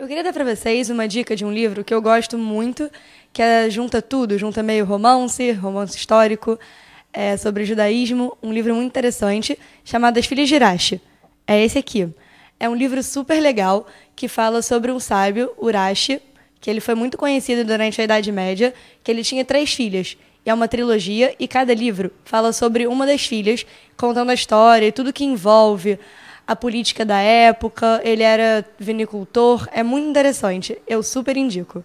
Eu queria dar para vocês uma dica de um livro que eu gosto muito, que é, junta tudo, junta meio romance, romance histórico, é, sobre judaísmo, um livro muito interessante, chamado As Filhas de Urashi. É esse aqui. É um livro super legal que fala sobre um sábio, Urashi, que ele foi muito conhecido durante a Idade Média, que ele tinha três filhas. E é uma trilogia e cada livro fala sobre uma das filhas, contando a história e tudo que envolve a política da época, ele era vinicultor, é muito interessante, eu super indico.